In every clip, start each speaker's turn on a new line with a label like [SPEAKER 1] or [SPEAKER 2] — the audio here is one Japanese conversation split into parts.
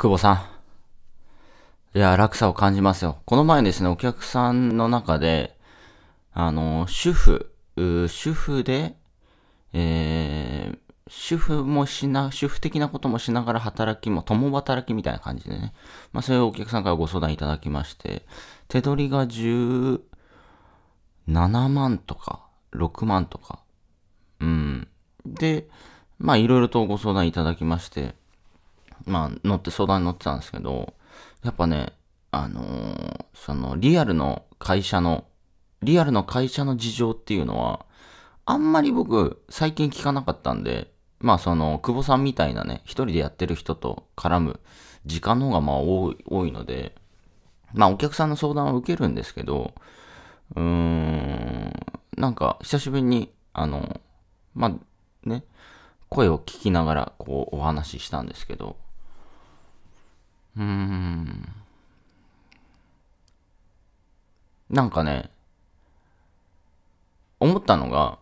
[SPEAKER 1] 久保さん。いや、落差を感じますよ。この前ですね、お客さんの中で、あの、主婦、主婦で、えー、主婦もしな、主婦的なこともしながら働きも、共働きみたいな感じでね。まあそういうお客さんからご相談いただきまして、手取りが17万とか、6万とか。うん。で、まあいろいろとご相談いただきまして、まあ、乗って、相談に乗ってたんですけど、やっぱね、あのー、その、リアルの会社の、リアルの会社の事情っていうのは、あんまり僕、最近聞かなかったんで、まあその、久保さんみたいなね、一人でやってる人と絡む時間の方がまあ多いので、まあお客さんの相談は受けるんですけど、うーん、なんか久しぶりに、あの、まあね、声を聞きながらこうお話ししたんですけど、うん。なんかね、思ったのが、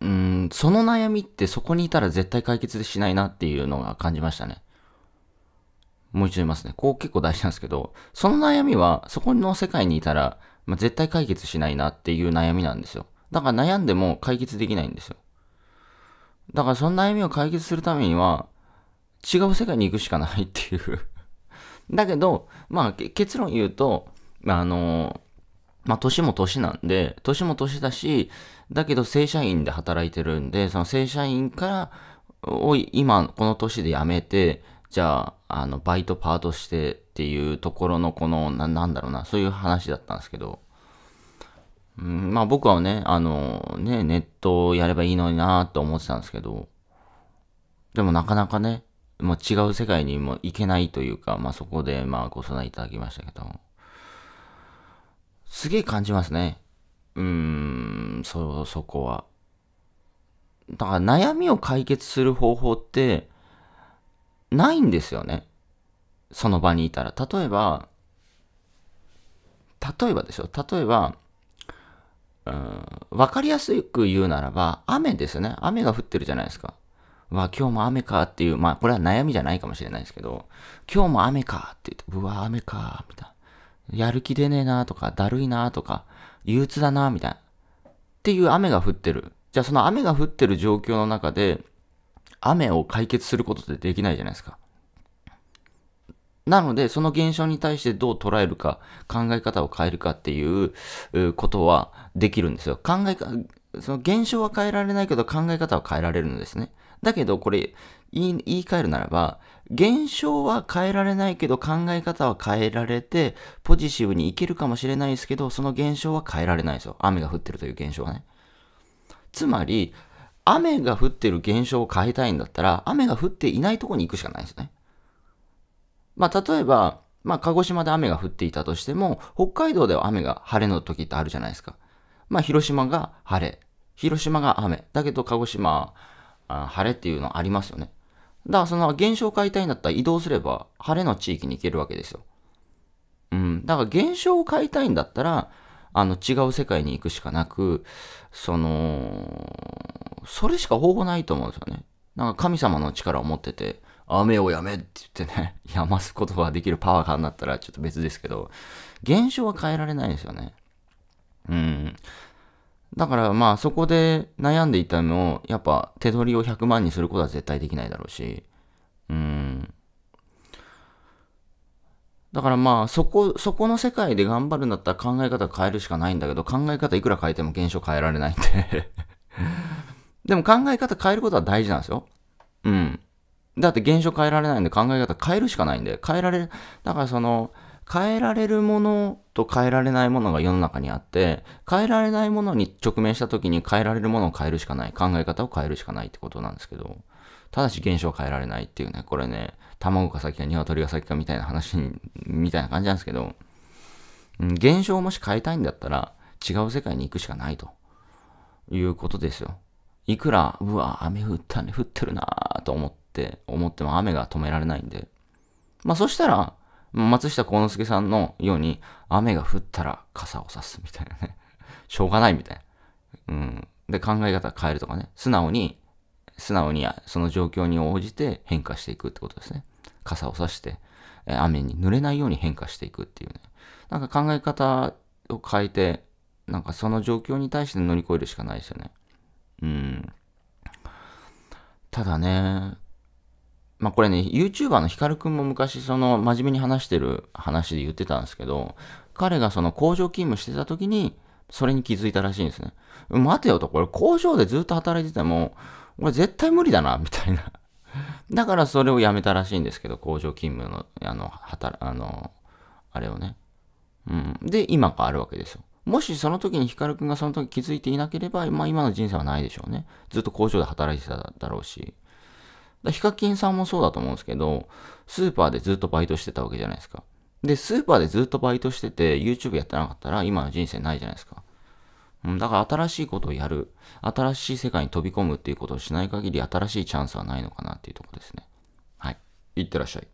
[SPEAKER 1] うん、その悩みってそこにいたら絶対解決しないなっていうのが感じましたね。もう一度言いますね。こう結構大事なんですけど、その悩みはそこの世界にいたら、まあ、絶対解決しないなっていう悩みなんですよ。だから悩んでも解決できないんですよ。だからその悩みを解決するためには、違う世界に行くしかないっていう だけど、まあ、結論言うと、あの、まあ、年も年なんで、年も年だし、だけど正社員で働いてるんで、その正社員から、おい、今、この年で辞めて、じゃあ、あの、バイトパートしてっていうところの、このな、なんだろうな、そういう話だったんですけど、うん、まあ僕はね、あの、ね、ネットをやればいいのになと思ってたんですけど、でもなかなかね、まあ、違う世界にも行けないというか、まあ、そこで、まあ、ご相談いただきましたけどすげえ感じますね。うーん、そ、そこは。だから悩みを解決する方法って、ないんですよね。その場にいたら。例えば、例えばですよ。例えば、うん、わかりやすく言うならば、雨ですね。雨が降ってるじゃないですか。わ、今日も雨かっていう、まあ、これは悩みじゃないかもしれないですけど、今日も雨かって言って、うわ、雨か、みたいな。やる気出ねえなとか、だるいなとか、憂鬱だなみたいな。っていう雨が降ってる。じゃあその雨が降ってる状況の中で、雨を解決することってできないじゃないですか。なので、その現象に対してどう捉えるか、考え方を変えるかっていうことはできるんですよ。考えか、その現象は変えられないけど考え方は変えられるんですね。だけどこれ言い換えるならば、現象は変えられないけど考え方は変えられて、ポジティブにいけるかもしれないですけど、その現象は変えられないですよ。雨が降ってるという現象はね。つまり、雨が降ってる現象を変えたいんだったら、雨が降っていないところに行くしかないですね。まあ、例えば、まあ、鹿児島で雨が降っていたとしても、北海道では雨が晴れの時ってあるじゃないですか。まあ、広島が晴れ。広島が雨。だけど、鹿児島、晴れっていうのありますよね。だからその現象を変えたいんだったら移動すれば晴れの地域に行けるわけですよ。うん。だから現象を変えたいんだったら、あの違う世界に行くしかなく、その、それしか方法ないと思うんですよね。なんか神様の力を持ってて、雨をやめって言ってね、やますことができるパワー感だったらちょっと別ですけど、現象は変えられないですよね。うん。だからまあそこで悩んでいたのを、やっぱ手取りを100万にすることは絶対できないだろうし、うん。だからまあそこ、そこの世界で頑張るんだったら考え方変えるしかないんだけど、考え方いくら変えても現象変えられないんで でも考え方変えることは大事なんですよ。うん。だって現象変えられないんで考え方変えるしかないんで、変えられ、だからその、変えられるものと変えられないものが世の中にあって、変えられないものに直面した時に変えられるものを変えるしかない。考え方を変えるしかないってことなんですけど、ただし現象を変えられないっていうね、これね、卵が先か鶏が先かみたいな話に、みたいな感じなんですけど、現象をもし変えたいんだったら、違う世界に行くしかないということですよ。いくら、うわ、雨降ったね、降ってるなぁと思って、思っても雨が止められないんで。まあそしたら、松下幸之助さんのように、雨が降ったら傘を差すみたいなね。しょうがないみたいな。うん。で、考え方変えるとかね。素直に、素直にその状況に応じて変化していくってことですね。傘を差して、雨に濡れないように変化していくっていうね。なんか考え方を変えて、なんかその状況に対して乗り越えるしかないですよね。うん。ただね、まあこれね、YouTuber のヒカルくんも昔、その、真面目に話してる話で言ってたんですけど、彼がその工場勤務してた時に、それに気づいたらしいんですね。待てよと、これ工場でずっと働いてても、俺絶対無理だな、みたいな。だからそれを辞めたらしいんですけど、工場勤務の、あの、働、あの、あれをね。うん。で、今があるわけですよ。もしその時にヒカルくんがその時気づいていなければ、まあ今の人生はないでしょうね。ずっと工場で働いてただろうし。だヒカキンさんもそうだと思うんですけど、スーパーでずっとバイトしてたわけじゃないですか。で、スーパーでずっとバイトしてて、YouTube やってなかったら、今の人生ないじゃないですか。うん、だから新しいことをやる、新しい世界に飛び込むっていうことをしない限り、新しいチャンスはないのかなっていうとこですね。はい。いってらっしゃい。